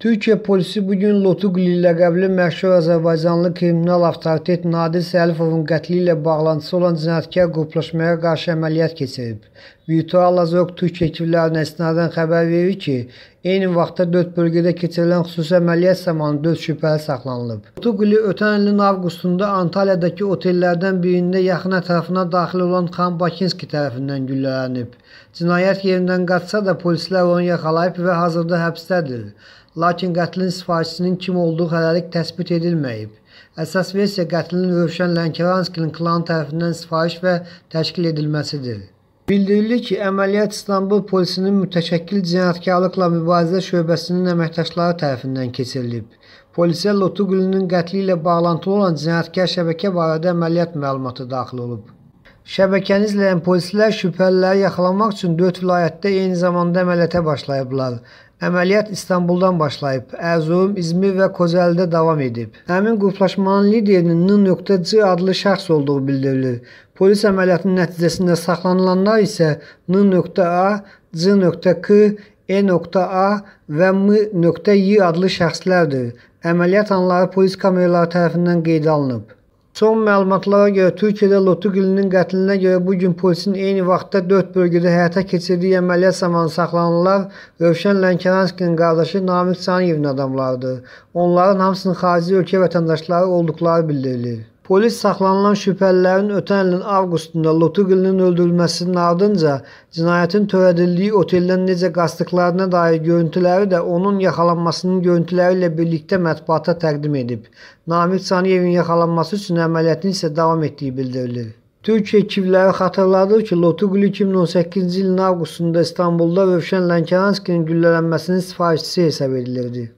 Türkiyə polisi bu gün Lotuqli ləqəbli məşhur Azərbaycanlı kriminal avtoritet Nadir Səlifovun qətli ilə bağlantısı olan cinayətkar qruplaşmaya qarşı əməliyyat keçirib. Virtual Azroq Türk ekiblərinə istinadən xəbər verir ki, Eyni vaxtda 4 bölgədə keçirilən xüsusi əməliyyat zamanı 4 şübhəli saxlanılıb. Tuqli ötən ilin avqustunda Antalyadakı otellərdən birində yaxın ətrafına daxil olan Xan Bakinski tərəfindən güllələnib. Cinayət yerindən qaçsa da polislər onu yaxalayıb və hazırda həbsdədir. Lakin qətlin sifarişinin kim olduğu hələlik təsbit edilməyib. Əsas versiya qətlin Rövşən Lənkəranskinin klan tərəfindən sifariş və təşkil edilməsidir. Bildirilir ki, əməliyyat İstanbul Polisinin mütəşəkkil cinayətkarlıqla mübarizə şöbəsinin əməkdaşları tərəfindən keçirilib. Polisə Lotuqulunun qətli ilə bağlantılı olan cinayətkar şəbəkə barədə əməliyyat məlumatı daxil olub. Şəbəkənizlə polislər şübhəliləri yaxalamaq üçün 4 vilayətdə eyni zamanda əməliyyata başlayıblar. Əməliyyat İstanbuldan başlayıb, Əzum, İzmir və Kozəlidə davam edib. Həmin qruplaşmanın liderinin N.C adlı şəxs olduğu bildirilir. Polis əməliyyatının nəticəsində saxlanılanlar isə N.A, C.K, E.A və M.Y adlı şəxslərdir. Əməliyyat anları polis kameraları tərəfindən qeydə alınıb. Son məlumatlara görə Türkiyədə Lotuqilinin qətlinə görə bu gün polisin eyni vaxtda 4 bölgədə həyata keçirdiyi əməliyyat zamanı saxlanılanlar Rövşən Lənkəranskinin qardaşı Namiq Saniyevin adamlarıdır. Onların hamısının xarici ölkə vətəndaşları olduqları bildirilir. Polis saxlanılan şübhəlilərin ötən ilin avqustunda Lotuqilinin öldürülməsinin ardınca cinayətin törədildiyi oteldən necə qaçdıqlarına dair görüntüləri də onun yaxalanmasının görüntüləri ilə birlikdə mətbuata təqdim edib. Namiq Caniyevin yaxalanması üçün əməliyyatın isə davam etdiyi bildirilir. Türkiyə kivləri xatırladır ki, Lotuqli 2018-ci ilin avqustunda İstanbulda Rövşən Lənkəranskinin güllələnməsinin sifarişçisi hesab edilirdi.